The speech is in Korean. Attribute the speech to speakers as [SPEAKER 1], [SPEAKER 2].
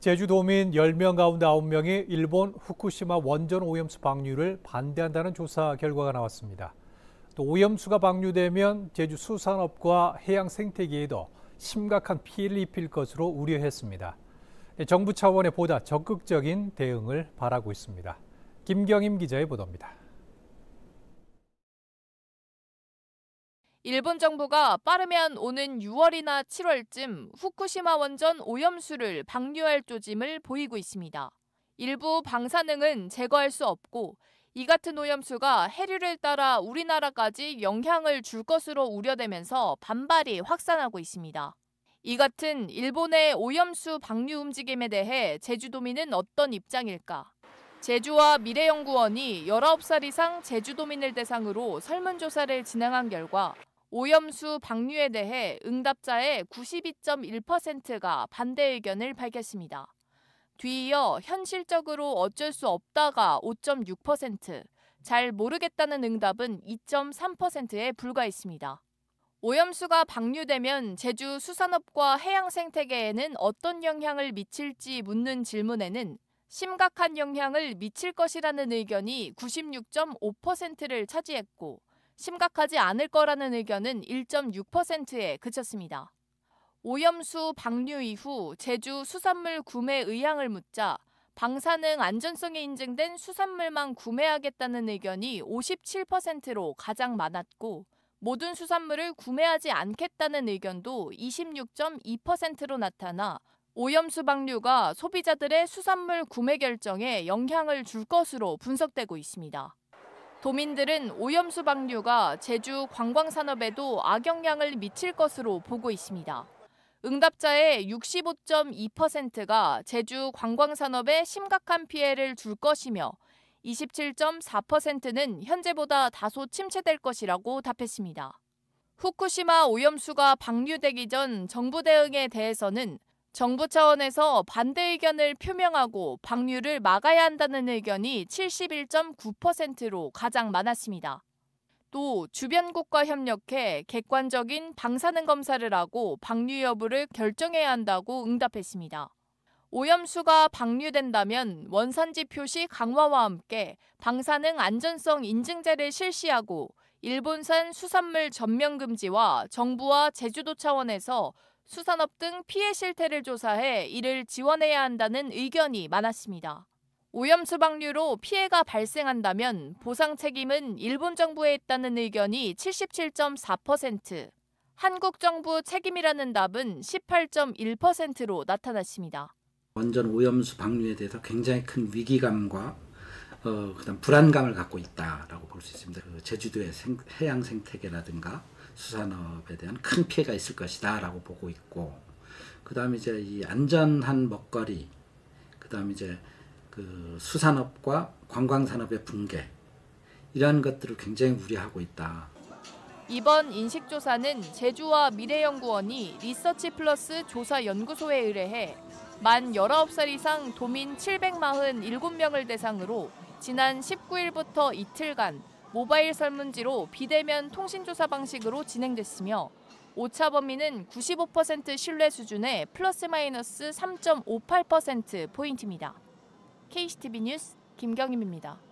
[SPEAKER 1] 제주도민 10명 가운데 9명이 일본 후쿠시마 원전 오염수 방류를 반대한다는 조사 결과가 나왔습니다. 또 오염수가 방류되면 제주 수산업과 해양 생태계에도 심각한 피해를 입힐 것으로 우려했습니다. 네, 정부 차원의 보다 적극적인 대응을 바라고 있습니다. 김경임 기자의 보도입니다.
[SPEAKER 2] 일본 정부가 빠르면 오는 6월이나 7월쯤 후쿠시마 원전 오염수를 방류할 조짐을 보이고 있습니다. 일부 방사능은 제거할 수 없고 이 같은 오염수가 해류를 따라 우리나라까지 영향을 줄 것으로 우려되면서 반발이 확산하고 있습니다. 이 같은 일본의 오염수 방류 움직임에 대해 제주도민은 어떤 입장일까? 제주와 미래연구원이 19살 이상 제주도민을 대상으로 설문조사를 진행한 결과 오염수 방류에 대해 응답자의 92.1%가 반대 의견을 밝혔습니다. 뒤이어 현실적으로 어쩔 수 없다가 5.6%, 잘 모르겠다는 응답은 2.3%에 불과했습니다. 오염수가 방류되면 제주 수산업과 해양 생태계에는 어떤 영향을 미칠지 묻는 질문에는 심각한 영향을 미칠 것이라는 의견이 96.5%를 차지했고 심각하지 않을 거라는 의견은 1.6%에 그쳤습니다. 오염수 방류 이후 제주 수산물 구매 의향을 묻자 방사능 안전성이 인증된 수산물만 구매하겠다는 의견이 57%로 가장 많았고 모든 수산물을 구매하지 않겠다는 의견도 26.2%로 나타나 오염수 방류가 소비자들의 수산물 구매 결정에 영향을 줄 것으로 분석되고 있습니다. 도민들은 오염수 방류가 제주 관광산업에도 악영향을 미칠 것으로 보고 있습니다. 응답자의 65.2%가 제주 관광산업에 심각한 피해를 줄 것이며 27.4%는 현재보다 다소 침체될 것이라고 답했습니다. 후쿠시마 오염수가 방류되기 전 정부 대응에 대해서는 정부 차원에서 반대 의견을 표명하고 방류를 막아야 한다는 의견이 71.9%로 가장 많았습니다. 또 주변국과 협력해 객관적인 방사능 검사를 하고 방류 여부를 결정해야 한다고 응답했습니다. 오염수가 방류된다면 원산지 표시 강화와 함께 방사능 안전성 인증제를 실시하고 일본산 수산물 전면 금지와 정부와 제주도 차원에서 수산업 등 피해 실태를 조사해 이를 지원해야 한다는 의견이 많았습니다. 오염 수방류로 피해가 발생한다면 보상 책임은 일본 정부에 있다는 의견이 77.4%, 한국 정부 책임이라는 답은 18.1%로 나타났습니다.
[SPEAKER 1] 원전 오염수 방류에 대해서 굉장히 큰 위기감과 어, 그다음 불안감을 갖고 있다라고 볼 수 있습니다. 그 제주도의 생, 해양 생태계라든가 수산업에 대한 큰 피해가 있을 것이다 라고 보고 있고 그 다음에 이제 이 안전한 먹거리 그 다음에 이제 그 수산업과 관광산업의 붕괴 이런 것들을 굉장히 우려하고 있다.
[SPEAKER 2] 이번 인식조사는 제주와 미래연구원이 리서치 플러스 조사 연구소에 의뢰해 만 19살 이상 도민 747명을 대상으로 지난 19일부터 이틀간 모바일 설문지로 비대면 통신조사 방식으로 진행됐으며 오차 범위는 95% 신뢰 수준의 플러스 마이너스 3.58% 포인트입니다. KCTV 뉴스 김경임입니다.